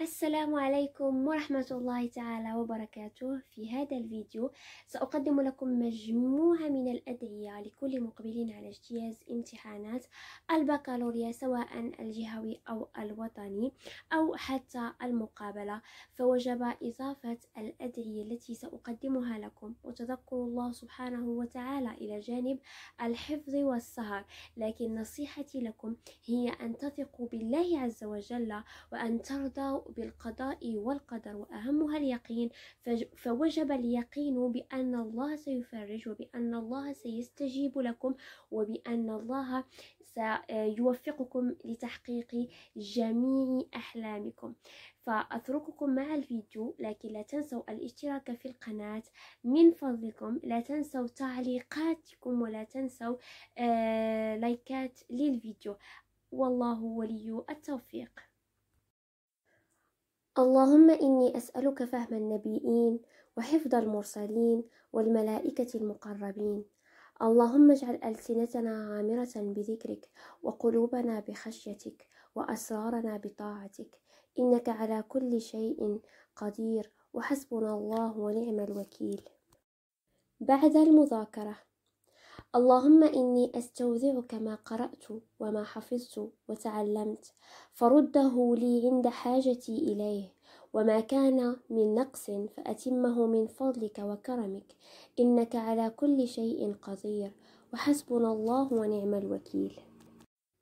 السلام عليكم ورحمة الله تعالى وبركاته في هذا الفيديو سأقدم لكم مجموعة من الأدعية لكل مقبل على اجتياز امتحانات البكالوريا سواء الجهوي أو الوطني أو حتى المقابلة فوجب إضافة الأدعية التي سأقدمها لكم وتذكر الله سبحانه وتعالى إلى جانب الحفظ والسهر لكن نصيحتي لكم هي أن تثقوا بالله عز وجل وأن ترضوا بالقضاء والقدر وأهمها اليقين فوجب اليقين بأن الله سيفرج وبأن الله سيستجيب لكم وبأن الله سيوفقكم لتحقيق جميع أحلامكم فأترككم مع الفيديو لكن لا تنسوا الاشتراك في القناة من فضلكم لا تنسوا تعليقاتكم ولا تنسوا آه، لايكات للفيديو والله ولي التوفيق اللهم إني أسألك فهم النبيين وحفظ المرسلين والملائكة المقربين اللهم اجعل ألسنتنا عامرة بذكرك وقلوبنا بخشيتك وأسرارنا بطاعتك إنك على كل شيء قدير وحسبنا الله ونعم الوكيل بعد المذاكره اللهم إني أستودعك ما قرأت وما حفظت وتعلمت فرده لي عند حاجتي إليه وما كان من نقص فأتمه من فضلك وكرمك إنك على كل شيء قدير وحسبنا الله ونعم الوكيل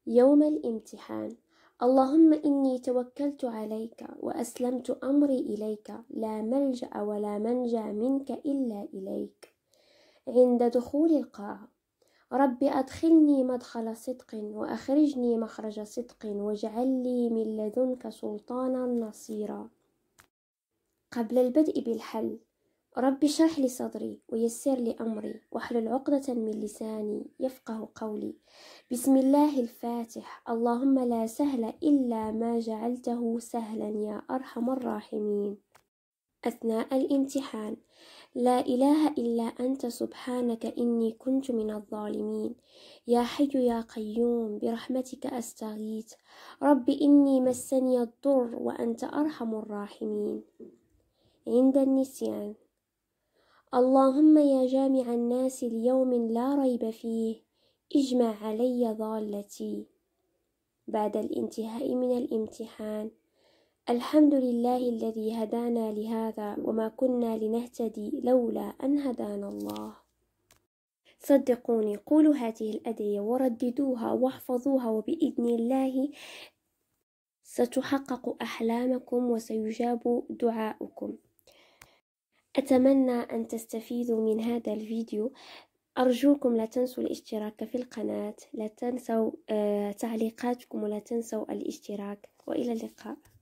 يوم الامتحان اللهم إني توكلت عليك وأسلمت أمري إليك لا ملجأ ولا منجى منك إلا إليك عند دخول القاعة رب أدخلني مدخل صدق وأخرجني مخرج صدق واجعل لي من لدنك سلطانا نصيرا قبل البدء بالحل رب اشرح لي صدري ويسر لي أمري واحلل عقدة من لساني يفقه قولي بسم الله الفاتح اللهم لا سهل إلا ما جعلته سهلا يا أرحم الراحمين أثناء الامتحان لا إله إلا أنت سبحانك إني كنت من الظالمين يا حي يا قيوم برحمتك أستغيث رب إني مسني الضر وأنت أرحم الراحمين عند النسيان اللهم يا جامع الناس ليوم لا ريب فيه اجمع علي ضالتي بعد الانتهاء من الامتحان الحمد لله الذي هدانا لهذا وما كنا لنهتدي لولا أن هدانا الله صدقوني قولوا هذه الأدعية ورددوها واحفظوها وبإذن الله ستحقق أحلامكم وسيجاب دعاؤكم أتمنى أن تستفيدوا من هذا الفيديو أرجوكم لا تنسوا الاشتراك في القناة لا تنسوا آه، تعليقاتكم ولا تنسوا الاشتراك وإلى اللقاء